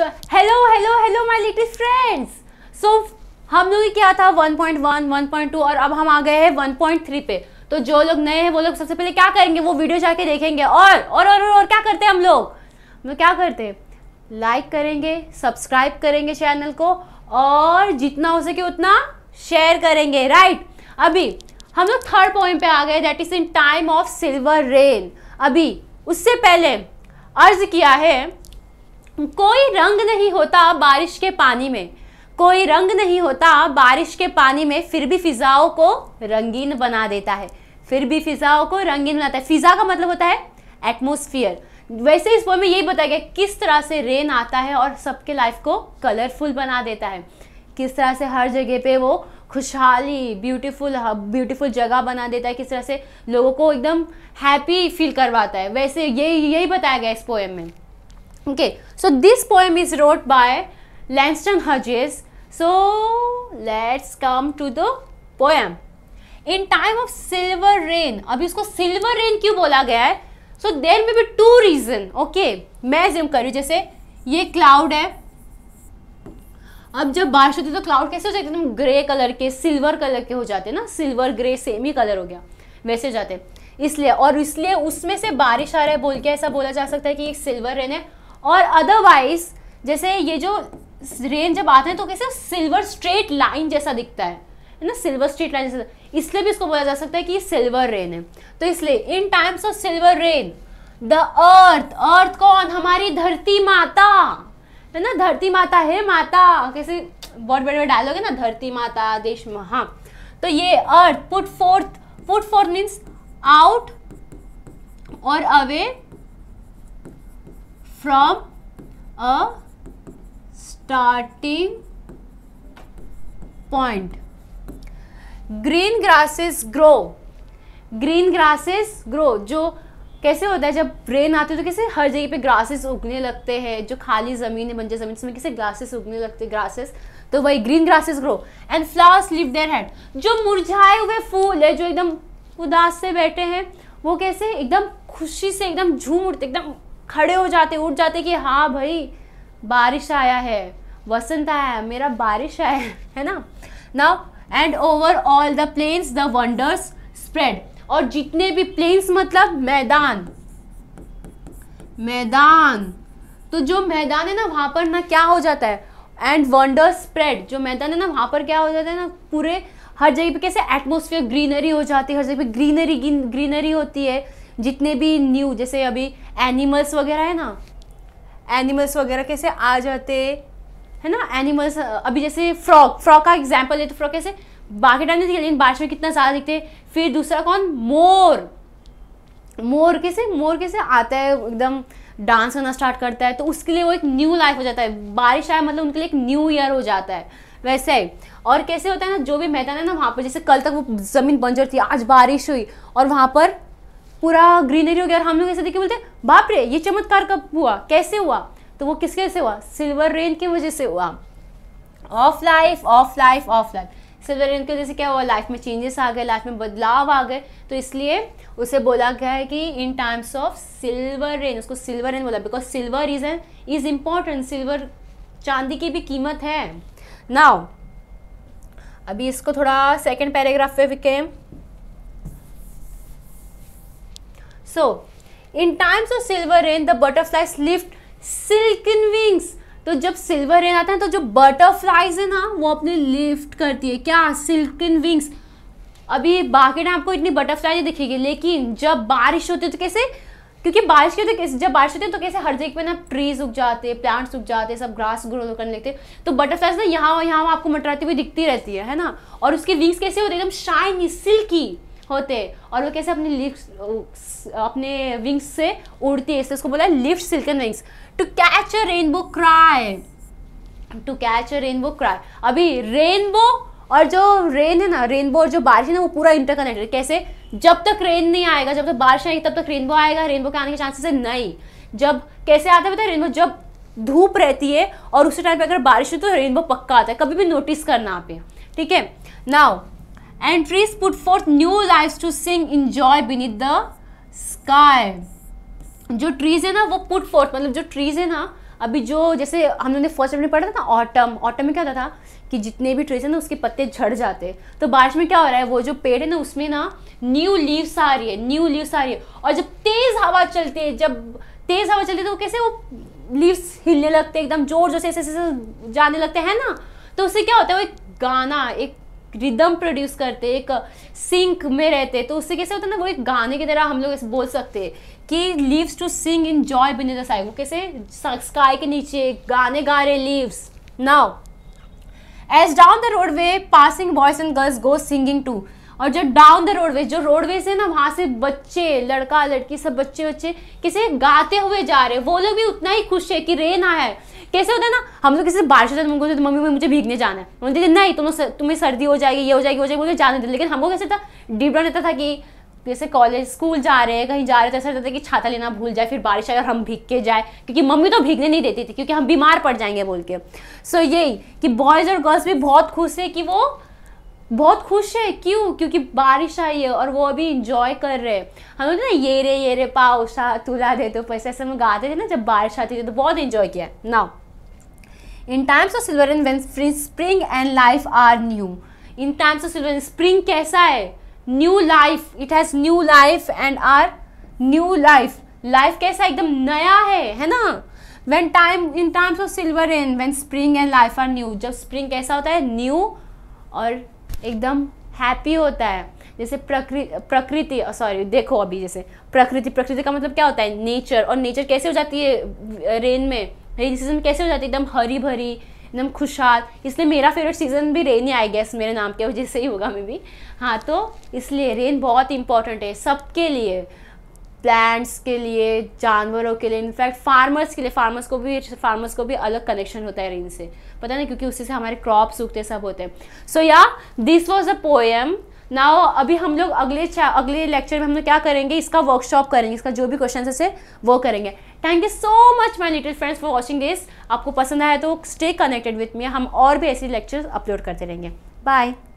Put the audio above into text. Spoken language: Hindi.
so hello hello hello my little friends so हम लोग क्या था 1.1 1.2 और अब हम आ गए हैं 1.3 पे तो जो लोग नए हैं वो लोग सबसे पहले क्या करेंगे वो वीडियो जाके देखेंगे और और और और, और क्या करते हैं हम लोग हम लोग क्या करते हैं लाइक करेंगे सब्सक्राइब करेंगे चैनल को और जितना हो सके उतना शेयर करेंगे राइट अभी हम लोग थर्ड पॉइंट पे आ गए that is in time of silver rain अभी उससे पहले अर्ज किया है कोई रंग नहीं होता बारिश के पानी में कोई रंग नहीं होता बारिश के पानी में फिर भी फिज़ाओं को रंगीन बना देता है फिर भी फिज़ाओं को रंगीन बनाता है फिज़ा का मतलब होता है एटमोसफियर वैसे इस पोएम में यही बताया गया किस तरह से रेन आता है और सबके लाइफ को कलरफुल बना देता है किस तरह से हर जगह पे वो खुशहाली ब्यूटीफुल ब्यूटीफुल हाँ, जगह बना देता है किस तरह से लोगों को एकदम हैप्पी फील करवाता है वैसे यही यही बताया गया इस पोएम में okay so this poem is wrote by langston hughes so let's come to the poem in time of silver rain अभी उसको सिल्वर रेन क्यों बोला गया है so there may be two reason okay मैं जिम कर रही जैसे ये क्लाउड है अब जब बारिश होती है तो क्लाउड कैसे हो जाते एकदम ग्रे कलर के सिल्वर कलर के हो जाते हैं ना सिल्वर ग्रे सेम ही कलर हो गया वैसे जाते हैं इसलिए और इसलिए उसमें से बारिश आ रहा है बोल के ऐसा बोला जा सकता है कि एक सिल्वर रेन है और अदरवाइज जैसे ये जो रेन जब आते हैं तो कैसे सिल्वर स्ट्रेट लाइन जैसा दिखता है ना सिल्वर स्ट्रेट लाइन जैसा इसलिए भी इसको बोला जा सकता है कि ये सिल्वर रेन है तो इसलिए in times of silver rain the earth earth कौन हमारी धरती माता है ना धरती माता है माता कैसे बहुत बड़े बड़े डायलॉग है ना धरती माता देश महा तो ये earth put forth put forth means out और away from a starting point green grasses grow green grasses grow जो कैसे होता है जब रेन आती है तो कैसे हर जगह पे ग्रासेस उगने लगते हैं जो खाली ज़मीन है बंजर ज़मीन इसमें कैसे ग्रासेस उगने लगते हैं ग्रासेस तो वही green grasses grow and flowers लिव देयर हेड जो मुरझाए हुए फूल है जो एकदम उदास से बैठे हैं वो कैसे एकदम खुशी से एकदम झूम उठते एकदम खड़े हो जाते उठ जाते कि हाँ भाई बारिश आया है वसंत आया है मेरा बारिश आया है है ना now and over all the plains the wonders spread और जितने भी प्लेन्स मतलब मैदान मैदान तो जो मैदान है ना वहाँ पर ना क्या हो जाता है एंड वंडर स्प्रेड जो मैदान है ना वहाँ पर क्या हो जाता है ना पूरे हर जगह पे कैसे एटमोसफियर ग्रीनरी हो जाती है हर जगह पे ग्रीनरी ग्रीनरी होती है जितने भी न्यू जैसे अभी एनिमल्स वगैरह है ना एनिमल्स वगैरह कैसे आ जाते है ना एनिमल्स अभी जैसे फ्रॉक फ्रॉक का एग्जाम्पल ले तो फ्रॉक कैसे बाकी टाइम नहीं दिखे लेकिन बारिश में कितना ज़्यादा दिखते फिर दूसरा कौन मोर मोर कैसे मोर कैसे आता है एकदम डांस करना स्टार्ट करता है तो उसके लिए वो एक न्यू लाइफ हो जाता है बारिश आया मतलब उनके लिए एक न्यू ईयर हो जाता है वैसे ही और कैसे होता है ना जो भी मैदान है ना वहाँ पर जैसे कल तक वो ज़मीन बंजर थी आज बारिश हुई और वहाँ पर पूरा ग्रीनरी हो गया और हम लोग ऐसे देखे बोलते बाप रे ये चमत्कार कब हुआ कैसे हुआ तो वो किसके से हुआ सिल्वर रेन की वजह से हुआ of life of life of life silver rain की वजह से क्या हुआ लाइफ में चेंजेस आ गए लाइफ में बदलाव आ गए तो इसलिए उसे बोला गया है कि in times of silver rain उसको सिल्वर रेन बोला because silver is an is important silver चांदी की भी कीमत है नाउ अभी इसको थोड़ा सेकेंड पैराग्राफ पे विकेम so in times of silver rain the butterfly lift silken wings तो जब सिल्वर रेन आता है तो जो बटरफ्लाइज है ना वो अपनी लिफ्ट करती है क्या सिल्कन विंग्स अभी बाकी टाइम आपको इतनी बटरफ्लाई नहीं दिखेगी लेकिन जब बारिश होती है तो कैसे क्योंकि बारिश की तो कैसे जब बारिश होती है तो कैसे हर जगह पे ना ट्रीज उग जाते हैं प्लांट्स उग जाते हैं सब ग्रास ग्रो करने लगते तो बटरफ्लाइज ना यहाँ यहाँ आपको मटराती हुई दिखती रहती है है ना और उसकी विंग्स कैसे होती है एकदम शाइनी सिल्की होते हैं और वो कैसे अपने लिफ्ट अपने विंग्स से उड़ती है इसलिए उसको बोला lift silken wings to catch a rainbow cry to catch a rainbow cry अभी रेनबो और जो रेन है ना रेनबो और जो बारिश है ना वो पूरा इंटरकनेक्टेड कैसे जब तक रेन नहीं आएगा जब तक बारिश आएगी तब तक रेनबो आएगा रेनबो के आने के चांसेस है नहीं जब कैसे आता है पता रेनबो जब धूप रहती है और उसी टाइम पे अगर बारिश हो तो रेनबो पक्का आता है कभी भी नोटिस करना आप ठीक है now and trees put forth new life to sing enjoy joy the sky जो ट्रीज है ना वो पुट फोर्थ मतलब जो ट्रीज है ना अभी जो जैसे हम लोगों ने फर्स्ट में पढ़ा था ना ऑटम ऑटम में क्या होता था कि जितने भी ट्रीज है ना उसके पत्ते झड़ जाते तो बारिश में क्या हो रहा है वो जो पेड़ है ना उसमें ना न्यू लीव्स आ रही है न्यू लीव्स आ रही है और जब तेज़ हवा चलती है जब तेज़ हवा चलती है तो कैसे वो लीव्स हिलने लगते हैं एकदम जोर जोर से ऐसे ऐसे जाने लगते हैं ना तो उससे क्या होता है वो एक गाना एक रिदम प्रोड्यूस करते एक सिंक में रहते तो उससे कैसे होता है ना वो एक गाने की तरह हम लोग ऐसे बोल सकते कि leaves to sing in joy beneath वो कैसे स्काई के नीचे गाने गा रहे leaves now as down the road way passing boys and girls go singing too और जो डाउन द रोडवेज जो रोडवेज है ना वहाँ से बच्चे लड़का लड़की सब बच्चे बच्चे किसे गाते हुए जा रहे वो लोग भी उतना ही खुश है कि रेन आया है कैसे होता है ना हम लोग किसी बारिश होता है मम्मी तो मम्मी मुझे भीगने जाना है उन्होंने नहीं तुम तुम्हें सर्दी हो जाएगी ये हो जाएगी हो जाएगी मुझे जाने देते लेकिन हमको कैसे था डीप डाउन रहता था कि जैसे कॉलेज स्कूल जा रहे हैं कहीं जा रहे थे तो ऐसा रहता था कि छाता लेना भूल जाए फिर बारिश आए और हम भीग के जाए क्योंकि मम्मी तो भीगने नहीं देती थी क्योंकि हम बीमार पड़ जाएंगे बोल के सो यही कि बॉयज़ और गर्ल्स भी बहुत खुश है कि वो बहुत खुश है क्यों क्योंकि बारिश आई है और वो अभी इंजॉय कर रहे हैं हम लोग ना ये रे ये रे पाओ तुला दे तो पैसे ऐसे हम गाते थे ना जब बारिश आती थी तो बहुत इंजॉय किया ना in times of silver and when spring and life are new in times of silver spring कैसा है new life it has new life and are new life life कैसा एकदम नया है है ना when time in times of silver and when spring and life are new जब स्प्रिंग कैसा होता है न्यू और एकदम हैप्पी होता है जैसे प्रकृति प्रकृति सॉरी देखो अभी जैसे प्रकृति प्रकृति का मतलब क्या होता है नेचर और नेचर कैसे हो जाती है रेन में रेनी सीजन कैसे हो जाती है एकदम हरी भरी एकदम खुशहाल इसलिए मेरा फेवरेट सीज़न भी रेन ही आई गेस मेरे नाम के वजह से ही होगा मे भी हाँ तो इसलिए रेन बहुत इंपॉर्टेंट है सबके लिए प्लांट्स के लिए जानवरों के लिए इनफैक्ट फार्मर्स के लिए फार्मर्स को भी फार्मर्स को भी अलग कनेक्शन होता है रेन से पता नहीं क्योंकि उसी से हमारे क्रॉप्स उगते सब होते हैं so yeah this was a poem now अभी हम लोग अगले अगले लेक्चर में हम लोग क्या करेंगे इसका वर्कशॉप करेंगे इसका जो भी क्वेश्चन है वो करेंगे thank you so much my little friends for watching this आपको पसंद आया तो स्टे कनेक्टेड विथ मी हम और भी ऐसे लेक्चर्स अपलोड करते रहेंगे बाय